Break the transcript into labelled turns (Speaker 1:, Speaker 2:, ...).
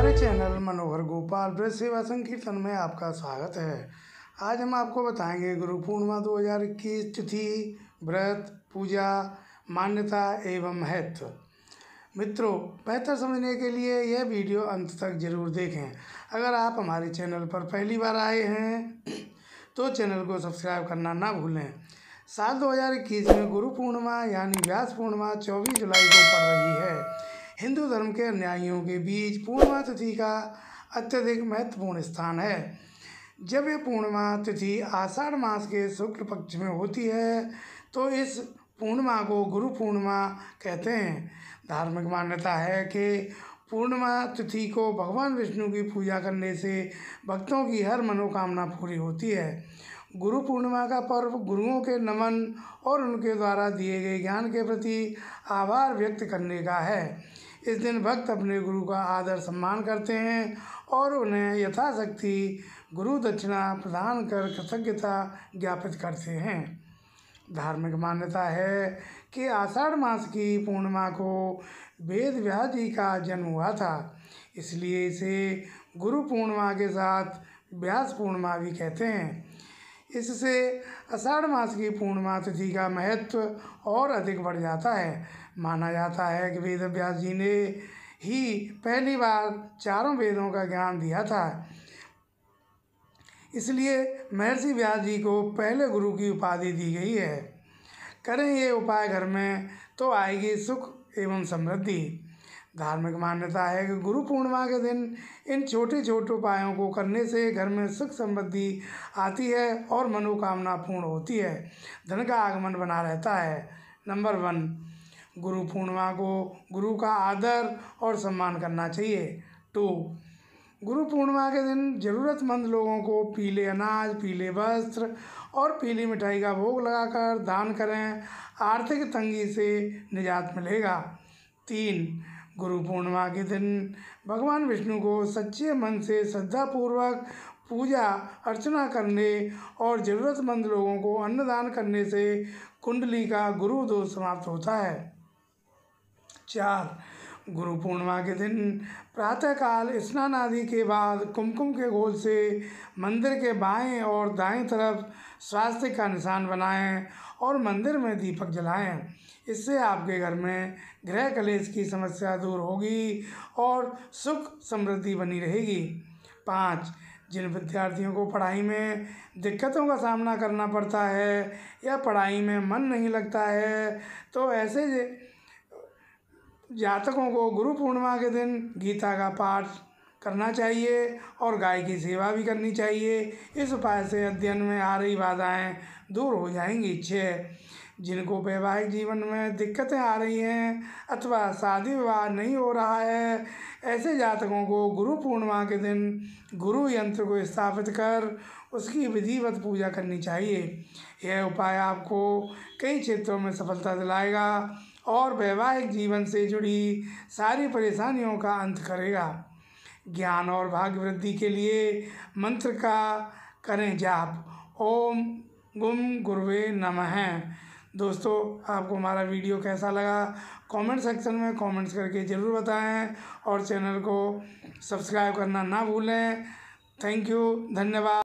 Speaker 1: हमारे चैनल मनोहर गोपाल ब्रज सेवा संकीर्तन में आपका स्वागत है आज हम आपको बताएंगे गुरु पूर्णिमा 2021 तिथि व्रत पूजा मान्यता एवं महत्व मित्रों बेहतर समझने के लिए यह वीडियो अंत तक जरूर देखें अगर आप हमारे चैनल पर पहली बार आए हैं तो चैनल को सब्सक्राइब करना ना भूलें साल 2021 में गुरु पूर्णिमा यानी व्यास पूर्णिमा 24 जुलाई को पड़ रही है हिंदू धर्म के अनुयायियों के बीच पूर्णिमा तिथि का अत्यधिक महत्वपूर्ण स्थान है जब यह पूर्णिमा तिथि आषाढ़ मास के शुक्ल पक्ष में होती है तो इस पूर्णिमा को गुरु पूर्णिमा कहते हैं धार्मिक मान्यता है कि पूर्णिमा तिथि को भगवान विष्णु की पूजा करने से भक्तों की हर मनोकामना पूरी होती है गुरु पूर्णिमा का पर्व गुरुओं के नमन और उनके द्वारा दिए गए ज्ञान के प्रति आभार व्यक्त करने का है इस दिन भक्त अपने गुरु का आदर सम्मान करते हैं और उन्हें यथाशक्ति गुरु दक्षिणा प्रदान कर कृतज्ञता ज्ञापित करते हैं धार्मिक मान्यता है कि आषाढ़ मास की पूर्णिमा को वेद व्यास जी का जन्म हुआ था इसलिए इसे गुरु पूर्णिमा के साथ व्यास पूर्णिमा भी कहते हैं इससे अषाढ़ मास की पूर्णिमा तिथि का महत्व और अधिक बढ़ जाता है माना जाता है कि वेद व्यास जी ने ही पहली बार चारों वेदों का ज्ञान दिया था इसलिए महर्षि व्यास जी को पहले गुरु की उपाधि दी गई है करें ये उपाय घर में तो आएगी सुख एवं समृद्धि धार्मिक मान्यता है कि गुरु पूर्णिमा के दिन इन छोटे छोटे उपायों को करने से घर में सुख समृद्धि आती है और मनोकामना पूर्ण होती है धन का आगमन बना रहता है नंबर वन गुरु पूर्णिमा को गुरु का आदर और सम्मान करना चाहिए टू गुरु पूर्णिमा के दिन ज़रूरतमंद लोगों को पीले अनाज पीले वस्त्र और पीली मिठाई का भोग लगाकर दान करें आर्थिक तंगी से निजात मिलेगा तीन गुरु पूर्णिमा के दिन भगवान विष्णु को सच्चे मन से श्रद्धापूर्वक पूजा अर्चना करने और ज़रूरतमंद लोगों को अन्नदान करने से कुंडली का गुरु दोष समाप्त होता है चार गुरु पूर्णिमा के दिन प्रातःकाल स्नान आदि के बाद कुमकुम के घोल से मंदिर के बाएं और दाएं तरफ स्वास्थ्य का निशान बनाएं और मंदिर में दीपक जलाएं इससे आपके घर में गृह कलेश की समस्या दूर होगी और सुख समृद्धि बनी रहेगी पाँच जिन विद्यार्थियों को पढ़ाई में दिक्कतों का सामना करना पड़ता है या पढ़ाई में मन नहीं लगता है तो ऐसे जातकों को गुरु पूर्णिमा के दिन गीता का पाठ करना चाहिए और गाय की सेवा भी करनी चाहिए इस उपाय से अध्ययन में आ रही बाधाएँ दूर हो जाएंगी छः जिनको वैवाहिक जीवन में दिक्कतें आ रही हैं अथवा शादी विवाह नहीं हो रहा है ऐसे जातकों को गुरु पूर्णिमा के दिन गुरु यंत्र को स्थापित कर उसकी विधिवत पूजा करनी चाहिए यह उपाय आपको कई क्षेत्रों में सफलता दिलाएगा और वैवाहिक जीवन से जुड़ी सारी परेशानियों का अंत करेगा ज्ञान और भाग्य वृद्धि के लिए मंत्र का करें जाप ओम गुम गुरुवे नमः दोस्तों आपको हमारा वीडियो कैसा लगा कमेंट सेक्शन में कमेंट्स करके ज़रूर बताएं और चैनल को सब्सक्राइब करना ना भूलें थैंक यू धन्यवाद